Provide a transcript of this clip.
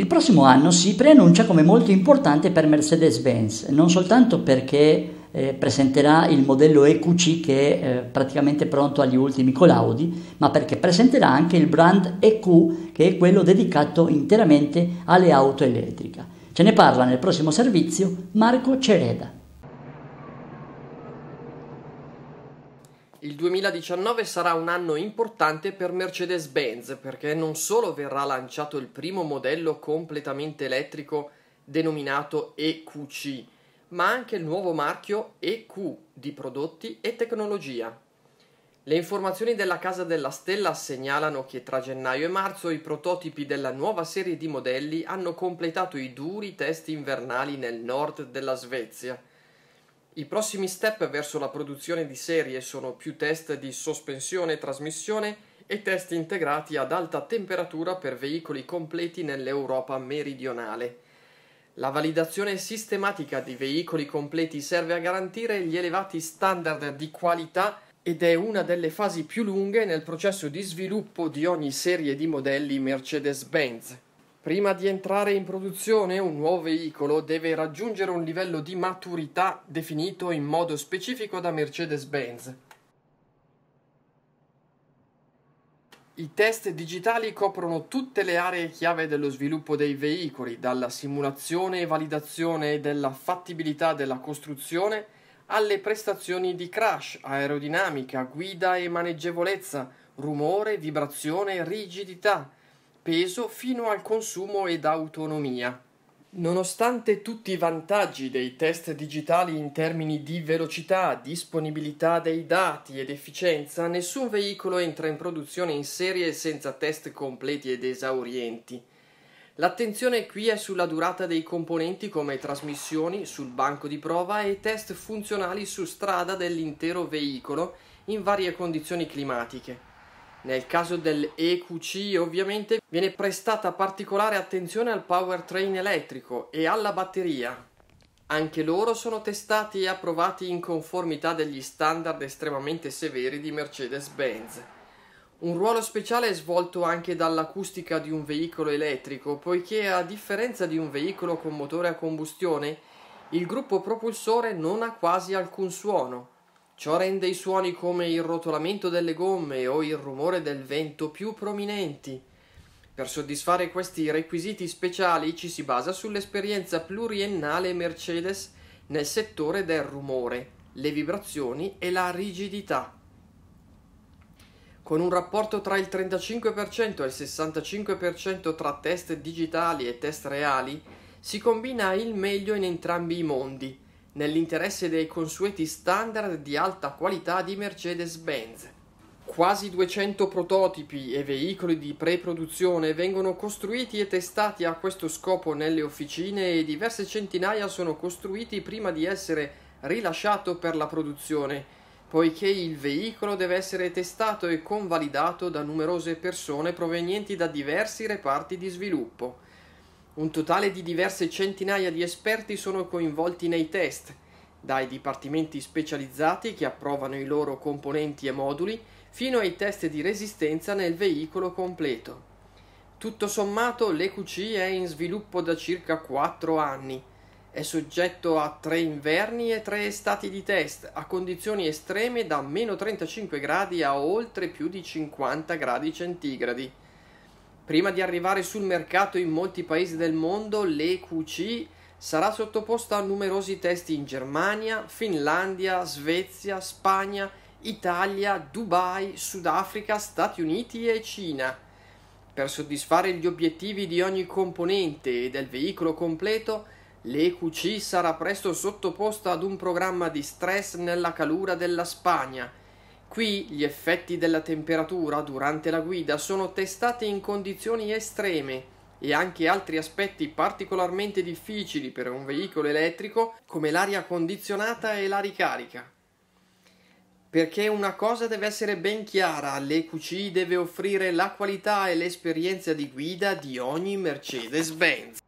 Il prossimo anno si preannuncia come molto importante per Mercedes-Benz, non soltanto perché eh, presenterà il modello EQC che è eh, praticamente pronto agli ultimi collaudi, ma perché presenterà anche il brand EQ che è quello dedicato interamente alle auto elettriche. Ce ne parla nel prossimo servizio Marco Cereda. Il 2019 sarà un anno importante per Mercedes-Benz perché non solo verrà lanciato il primo modello completamente elettrico denominato EQC, ma anche il nuovo marchio EQ di prodotti e tecnologia. Le informazioni della Casa della Stella segnalano che tra gennaio e marzo i prototipi della nuova serie di modelli hanno completato i duri test invernali nel nord della Svezia i prossimi step verso la produzione di serie sono più test di sospensione e trasmissione e test integrati ad alta temperatura per veicoli completi nell'Europa meridionale. La validazione sistematica di veicoli completi serve a garantire gli elevati standard di qualità ed è una delle fasi più lunghe nel processo di sviluppo di ogni serie di modelli Mercedes-Benz. Prima di entrare in produzione un nuovo veicolo deve raggiungere un livello di maturità definito in modo specifico da Mercedes-Benz. I test digitali coprono tutte le aree chiave dello sviluppo dei veicoli, dalla simulazione e validazione della fattibilità della costruzione alle prestazioni di crash, aerodinamica, guida e maneggevolezza, rumore, vibrazione, rigidità peso fino al consumo ed autonomia. Nonostante tutti i vantaggi dei test digitali in termini di velocità, disponibilità dei dati ed efficienza, nessun veicolo entra in produzione in serie senza test completi ed esaurienti. L'attenzione qui è sulla durata dei componenti come trasmissioni sul banco di prova e test funzionali su strada dell'intero veicolo in varie condizioni climatiche. Nel caso dell'EQC ovviamente viene prestata particolare attenzione al powertrain elettrico e alla batteria. Anche loro sono testati e approvati in conformità degli standard estremamente severi di Mercedes-Benz. Un ruolo speciale è svolto anche dall'acustica di un veicolo elettrico, poiché a differenza di un veicolo con motore a combustione, il gruppo propulsore non ha quasi alcun suono. Ciò rende i suoni come il rotolamento delle gomme o il rumore del vento più prominenti. Per soddisfare questi requisiti speciali ci si basa sull'esperienza pluriennale Mercedes nel settore del rumore, le vibrazioni e la rigidità. Con un rapporto tra il 35% e il 65% tra test digitali e test reali, si combina il meglio in entrambi i mondi nell'interesse dei consueti standard di alta qualità di Mercedes-Benz. Quasi 200 prototipi e veicoli di pre-produzione vengono costruiti e testati a questo scopo nelle officine e diverse centinaia sono costruiti prima di essere rilasciato per la produzione, poiché il veicolo deve essere testato e convalidato da numerose persone provenienti da diversi reparti di sviluppo. Un totale di diverse centinaia di esperti sono coinvolti nei test, dai dipartimenti specializzati che approvano i loro componenti e moduli, fino ai test di resistenza nel veicolo completo. Tutto sommato l'EQC è in sviluppo da circa 4 anni. È soggetto a tre inverni e tre estati di test, a condizioni estreme da meno 35 gradi a oltre più di 50 gradi centigradi. Prima di arrivare sul mercato in molti paesi del mondo, l'EQC sarà sottoposta a numerosi test in Germania, Finlandia, Svezia, Spagna, Italia, Dubai, Sudafrica, Stati Uniti e Cina. Per soddisfare gli obiettivi di ogni componente e del veicolo completo, l'EQC sarà presto sottoposta ad un programma di stress nella calura della Spagna – Qui gli effetti della temperatura durante la guida sono testati in condizioni estreme e anche altri aspetti particolarmente difficili per un veicolo elettrico come l'aria condizionata e la ricarica. Perché una cosa deve essere ben chiara, l'EQC deve offrire la qualità e l'esperienza di guida di ogni Mercedes-Benz.